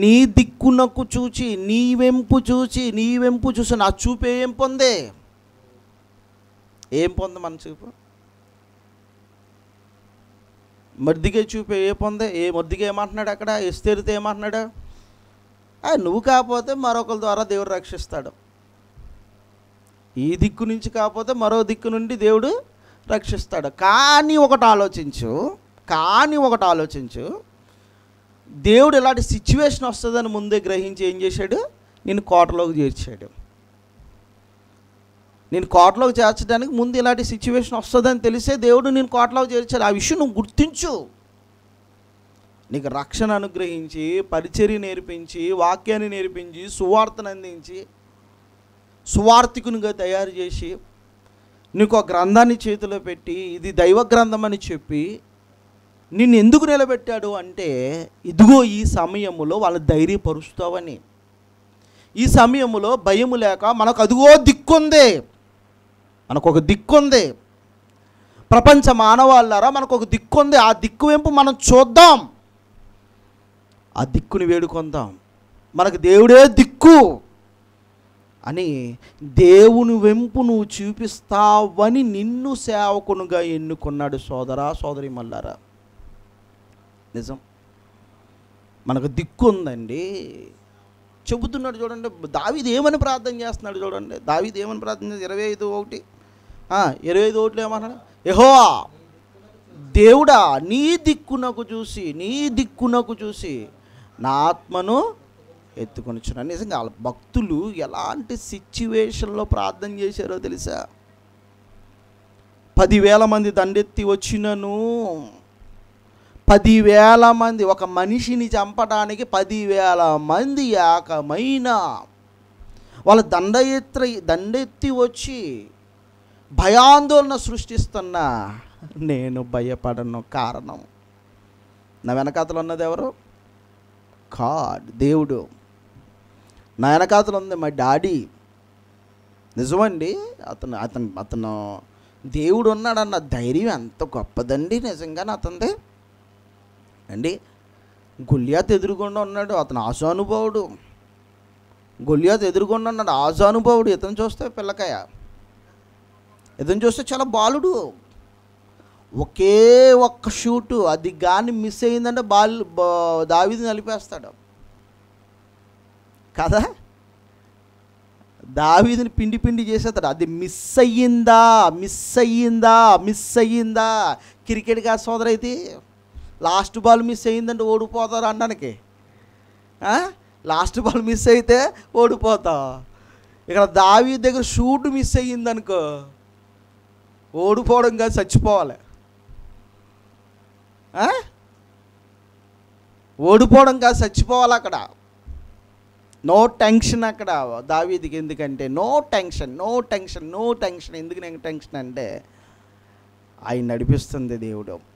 నీ దిక్కునకు చూచి నీ వెంపు చూచి నీ వెంపు చూసి నా చూపే ఏం పొందే ఏం పొంద మన చూపు మర్దిగే చూపే ఏ పొందే ఏ మర్దిగా ఏమంటున్నాడు అక్కడ ఎస్తేరితే ఏమంటున్నాడు నువ్వు కాకపోతే మరొకరి ద్వారా దేవుడు రక్షిస్తాడు ఈ దిక్కు నుంచి కాకపోతే మరో దిక్కు నుండి దేవుడు రక్షిస్తాడు కానీ ఒకటి ఆలోచించు కానీ ఒకటి ఆలోచించు దేవుడు ఇలాంటి సిచ్యువేషన్ వస్తుందని ముందే గ్రహించి ఏం చేశాడు నేను కోటలోకి చేర్చాడు నేను కోటలోకి చేర్చడానికి ముందు ఇలాంటి సిచ్యువేషన్ వస్తుందని తెలిసే దేవుడు నేను కోటలోకి చేర్చాడు ఆ విషయం నువ్వు గుర్తించు నీకు రక్షణ అనుగ్రహించి పరిచర్య నేర్పించి వాక్యాన్ని నేర్పించి సువార్తను అందించి సువార్థికునిగా తయారు చేసి నీకు ఆ గ్రంథాన్ని చేతిలో పెట్టి ఇది దైవ గ్రంథం అని చెప్పి నిన్ను ఎందుకు నిలబెట్టాడు అంటే ఇదిగో ఈ సమయములో వాళ్ళు ధైర్యపరుస్తావని ఈ సమయములో భయము లేక మనకు అదిగో దిక్కుంది మనకు ఒక దిక్కుంది ప్రపంచ మానవాళ్ళారా మనకు ఒక దిక్కుంది ఆ దిక్కు వెంపు మనం చూద్దాం ఆ దిక్కుని వేడుకొందాం మనకు దేవుడే దిక్కు అని దేవుని వెంపు నువ్వు చూపిస్తావని నిన్ను సేవకునుగా ఎన్నుకున్నాడు సోదరా సోదరి మల్లారా నిజం మనకు దిక్కు ఉందండి చెబుతున్నాడు చూడండి దావిది ఏమని ప్రార్థన చేస్తున్నాడు చూడండి దావిది ఏమని ప్రార్థన ఇరవై ఐదు ఒకటి ఇరవై ఐదు ఒకటి ఏమన్నాడు ఏహో దేవుడా నీ దిక్కునకు చూసి నీ దిక్కునకు చూసి నా ఆత్మను ఎత్తుకొని చూడండి నిజంగా వాళ్ళ భక్తులు ఎలాంటి సిచ్యువేషన్లో ప్రార్థన చేశారో తెలుసా పదివేల మంది దండెత్తి వచ్చినను పదివేల మంది ఒక మనిషిని చంపడానికి పదివేల మంది ఏకమైన వాళ్ళ దండయత్ర దండెత్తి వచ్చి భయాందోళన సృష్టిస్తున్న నేను భయపడను కారణం నా వెనకాతలు ఉన్నది ఎవరు కాడ్ దేవుడు నా వెనకాతలు ఉంది మా డాడీ నిజమండి అతను అతను అతను దేవుడు ఉన్నాడన్న ధైర్యం ఎంత గొప్పదండి నిజంగానే అతనిది అండి గుళ్యాత్ ఎదురుగుండా ఉన్నాడు అతను ఆశానుభావుడు గుళ్యాత్ ఎదురుగుండా ఉన్నాడు ఆశానుభావుడు ఇతను చూస్తే పిల్లకాయ ఇతను చూస్తే చాలా బాలుడు ఒకే ఒక్క షూటు అది కానీ మిస్ అయిందంటే బాల్ దావిది నలిపేస్తాడు కదా దావీదిని పిండి పిండి చేసేస్తాడు అది మిస్ అయ్యిందా మిస్ అయ్యిందా మిస్ అయ్యిందా క్రికెట్ కా సోదరైతే లాస్ట్ బాల్ మిస్ అయిందంటే ఓడిపోతారు అనడానికి లాస్ట్ బాల్ మిస్ అయితే ఓడిపోతా ఇక్కడ దావి దగ్గర షూట్ మిస్ అయ్యిందనుకో ఓడిపోవడం కాదు చచ్చిపోవాలి ఓడిపోవడం కాదు చచ్చిపోవాలి అక్కడ నో టెన్షన్ అక్కడ దావీదికి ఎందుకంటే no tension no tension no tension ఎందుకు నేను టెన్షన్ అంటే ఆయన నడిపిస్తుంది దేవుడు